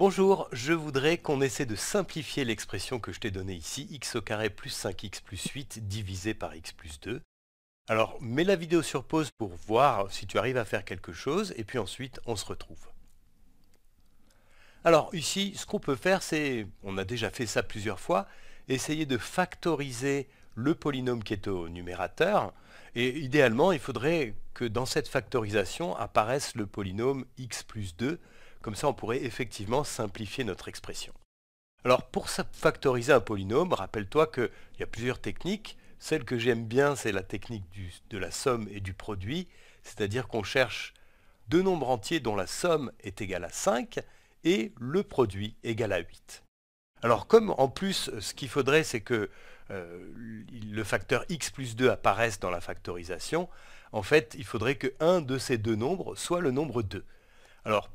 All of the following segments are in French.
Bonjour, je voudrais qu'on essaie de simplifier l'expression que je t'ai donnée ici, x au carré plus 5x plus 8 divisé par x plus 2. Alors mets la vidéo sur pause pour voir si tu arrives à faire quelque chose et puis ensuite on se retrouve. Alors ici, ce qu'on peut faire, c'est, on a déjà fait ça plusieurs fois, essayer de factoriser le polynôme qui est au numérateur. Et idéalement, il faudrait que dans cette factorisation apparaisse le polynôme x plus 2 comme ça, on pourrait effectivement simplifier notre expression. Alors pour factoriser un polynôme, rappelle-toi qu'il y a plusieurs techniques. Celle que j'aime bien, c'est la technique de la somme et du produit, c'est-à-dire qu'on cherche deux nombres entiers dont la somme est égale à 5 et le produit égal à 8. Alors comme en plus ce qu'il faudrait c'est que euh, le facteur x plus 2 apparaisse dans la factorisation, en fait il faudrait que un de ces deux nombres soit le nombre 2. Alors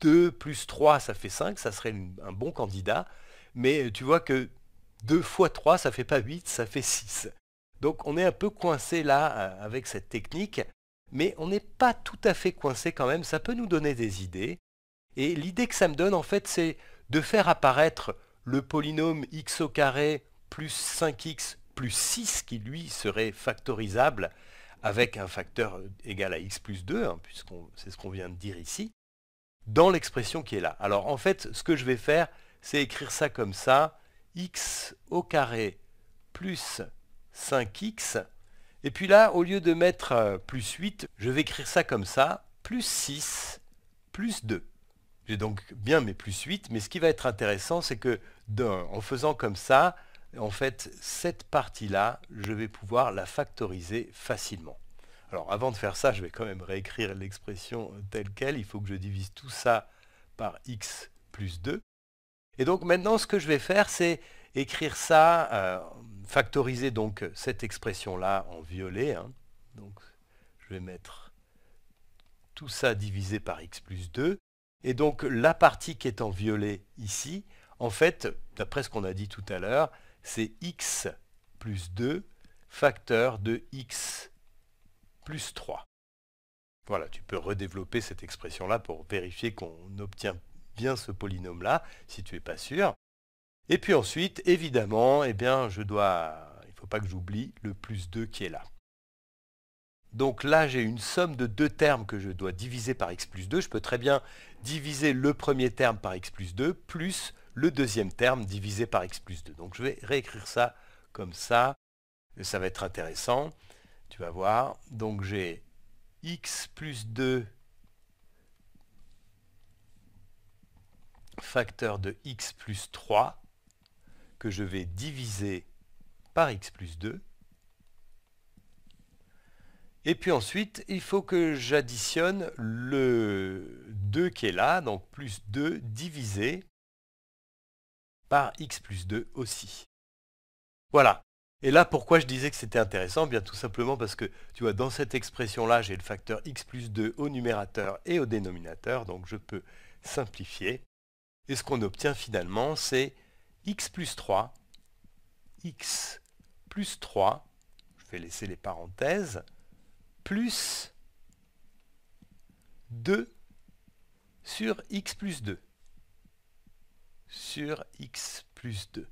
2 plus 3, ça fait 5, ça serait un bon candidat. Mais tu vois que 2 fois 3, ça fait pas 8, ça fait 6. Donc on est un peu coincé là euh, avec cette technique, mais on n'est pas tout à fait coincé quand même, ça peut nous donner des idées. Et l'idée que ça me donne en fait c'est de faire apparaître le polynôme x au carré plus 5x plus 6 qui lui serait factorisable avec un facteur égal à x plus 2, hein, puisque c'est ce qu'on vient de dire ici dans l'expression qui est là. Alors en fait, ce que je vais faire, c'est écrire ça comme ça, x au carré plus 5x, et puis là, au lieu de mettre euh, plus 8, je vais écrire ça comme ça, plus 6, plus 2. J'ai donc bien mes plus 8, mais ce qui va être intéressant, c'est que en faisant comme ça, en fait, cette partie-là, je vais pouvoir la factoriser facilement. Alors avant de faire ça, je vais quand même réécrire l'expression telle qu'elle. Il faut que je divise tout ça par x plus 2. Et donc maintenant, ce que je vais faire, c'est écrire ça, euh, factoriser donc cette expression-là en violet. Hein. Donc je vais mettre tout ça divisé par x plus 2. Et donc la partie qui est en violet ici, en fait, d'après ce qu'on a dit tout à l'heure, c'est x plus 2 facteur de x 3. Voilà, tu peux redévelopper cette expression-là pour vérifier qu'on obtient bien ce polynôme-là, si tu n'es pas sûr. Et puis ensuite, évidemment, eh bien, je dois, il ne faut pas que j'oublie le plus 2 qui est là. Donc là, j'ai une somme de deux termes que je dois diviser par x plus 2. Je peux très bien diviser le premier terme par x plus 2 plus le deuxième terme divisé par x plus 2. Donc je vais réécrire ça comme ça. Ça va être intéressant. Tu vas voir, donc j'ai x plus 2 facteur de x plus 3 que je vais diviser par x plus 2. Et puis ensuite, il faut que j'additionne le 2 qui est là, donc plus 2 divisé par x plus 2 aussi. Voilà, et là, pourquoi je disais que c'était intéressant eh Bien tout simplement parce que, tu vois, dans cette expression-là, j'ai le facteur x plus 2 au numérateur et au dénominateur, donc je peux simplifier. Et ce qu'on obtient finalement, c'est x plus 3, x plus 3, je vais laisser les parenthèses, plus 2 sur x plus 2, sur x plus 2.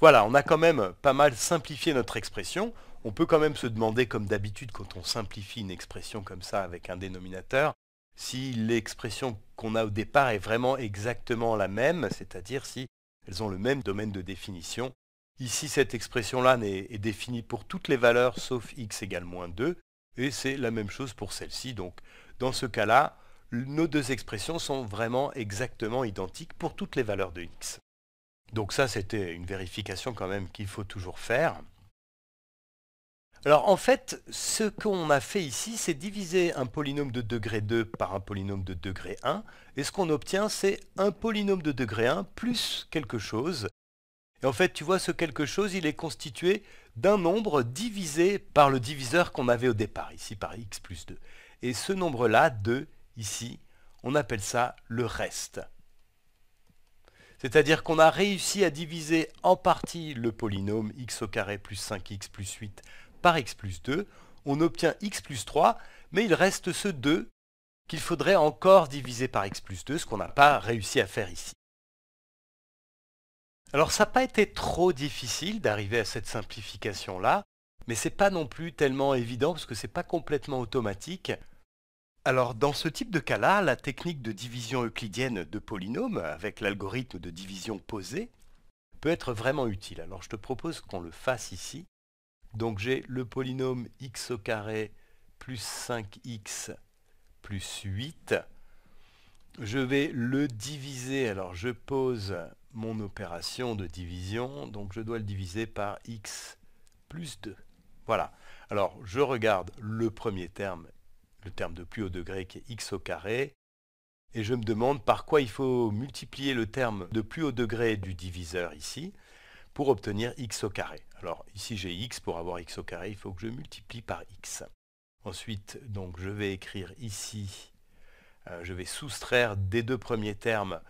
Voilà, on a quand même pas mal simplifié notre expression. On peut quand même se demander, comme d'habitude, quand on simplifie une expression comme ça avec un dénominateur, si l'expression qu'on a au départ est vraiment exactement la même, c'est-à-dire si elles ont le même domaine de définition. Ici, cette expression-là est, définie pour toutes les valeurs sauf x égale moins 2, et c'est la même chose pour celle-ci. Donc, dans ce cas-là, nos deux expressions sont vraiment exactement identiques pour toutes les valeurs de x. Donc ça, c'était une vérification quand même qu'il faut toujours faire. Alors en fait, ce qu'on a fait ici, c'est diviser un polynôme de degré 2 par un polynôme de degré 1, et ce qu'on obtient, c'est un polynôme de degré 1 plus quelque chose. Et en fait, tu vois, ce quelque chose, il est constitué d'un nombre divisé par le diviseur qu'on avait au départ, ici par x plus 2. Et ce nombre-là, 2, ici, on appelle ça le reste. C'est-à-dire qu'on a réussi à diviser en partie le polynôme x au carré plus 5x plus 8 par x plus 2. On obtient x plus 3, mais il reste ce 2 qu'il faudrait encore diviser par x plus 2, ce qu'on n'a pas réussi à faire ici. Alors ça n'a pas été trop difficile d'arriver à cette simplification-là, mais ce n'est pas non plus tellement évident parce que n'est pas complètement automatique. Alors dans ce type de cas-là, la technique de division euclidienne de polynômes avec l'algorithme de division posée peut être vraiment utile. Alors je te propose qu'on le fasse ici. Donc j'ai le polynôme x au carré plus 5x plus 8. Je vais le diviser. Alors je pose mon opération de division. Donc je dois le diviser par x plus 2. Voilà. Alors je regarde le premier terme le terme de plus haut degré qui est x au carré, et je me demande par quoi il faut multiplier le terme de plus haut degré du diviseur ici pour obtenir x au carré. Alors ici j'ai x, pour avoir x au carré, il faut que je multiplie par x. Ensuite, donc je vais écrire ici, euh, je vais soustraire des deux premiers termes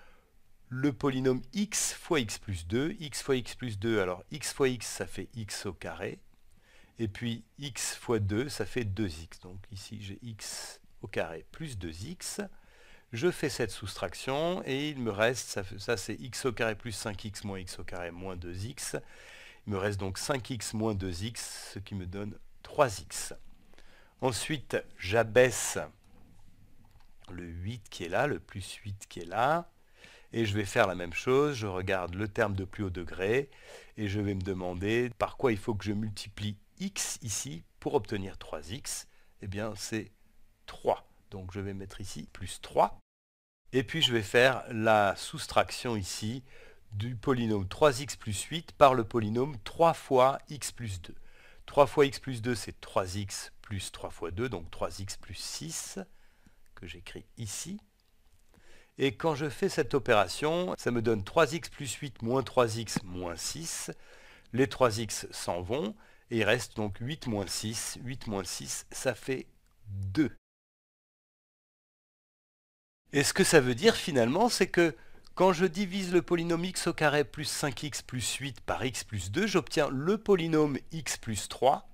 le polynôme x fois x plus 2, x fois x plus 2, alors x fois x ça fait x au carré, et puis x fois 2, ça fait 2x. Donc ici, j'ai x au carré plus 2x. Je fais cette soustraction et il me reste, ça, c'est x au carré plus 5x moins x au carré moins 2x. Il me reste donc 5x moins 2x, ce qui me donne 3x. Ensuite, j'abaisse le 8 qui est là, le plus 8 qui est là. Et je vais faire la même chose, je regarde le terme de plus haut degré et je vais me demander par quoi il faut que je multiplie x ici, pour obtenir 3x, eh bien c'est 3. Donc je vais mettre ici plus 3. Et puis je vais faire la soustraction ici du polynôme 3x plus 8 par le polynôme 3 fois x plus 2. 3 fois x plus 2, c'est 3x plus 3 fois 2, donc 3x plus 6, que j'écris ici. Et quand je fais cette opération, ça me donne 3x plus 8 moins 3x moins 6. Les 3x s'en vont. Et il reste donc 8 moins 6. 8 moins 6, ça fait 2. Et ce que ça veut dire finalement, c'est que quand je divise le polynôme x au carré plus 5x plus 8 par x plus 2, j'obtiens le polynôme x plus 3,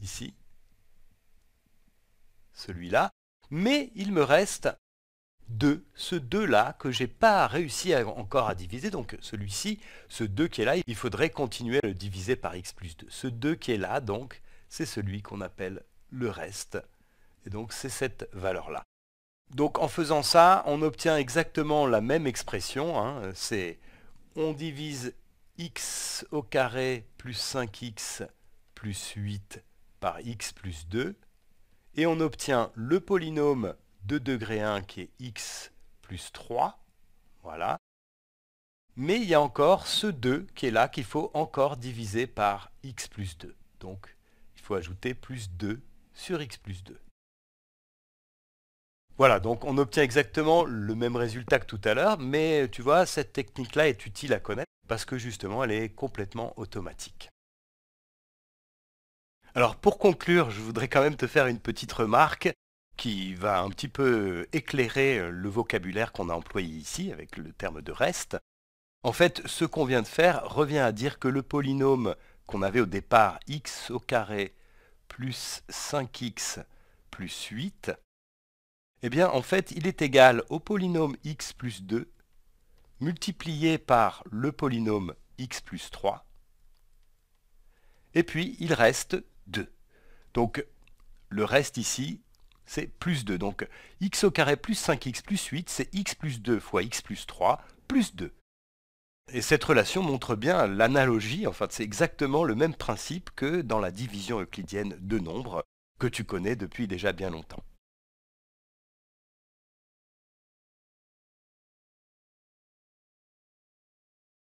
ici, celui-là, mais il me reste 2, ce 2 là que j'ai pas réussi encore à diviser, donc celui-ci, ce 2 qui est là, il faudrait continuer à le diviser par x plus 2. Ce 2 qui est là, donc, c'est celui qu'on appelle le reste. Et donc c'est cette valeur-là. Donc en faisant ça, on obtient exactement la même expression, hein. c'est on divise x au carré plus 5x plus 8 par x plus 2, et on obtient le polynôme 2 degrés 1 qui est x plus 3. Voilà. Mais il y a encore ce 2 qui est là qu'il faut encore diviser par x plus 2. Donc il faut ajouter plus 2 sur x plus 2. Voilà, donc on obtient exactement le même résultat que tout à l'heure, mais tu vois, cette technique-là est utile à connaître parce que justement, elle est complètement automatique. Alors pour conclure, je voudrais quand même te faire une petite remarque qui va un petit peu éclairer euh, le vocabulaire qu'on a employé ici avec le terme de reste. En fait, ce qu'on vient de faire revient à dire que le polynôme qu'on avait au départ x au carré plus 5x plus 8, eh bien en fait il est égal au polynôme x plus 2 multiplié par le polynôme x plus 3, et puis il reste 2. Donc le reste ici, c'est plus 2. Donc x au carré plus 5x plus 8, c'est x plus 2 fois x plus 3 plus 2. Et cette relation montre bien l'analogie, enfin c'est exactement le même principe que dans la division euclidienne de nombres que tu connais depuis déjà bien longtemps.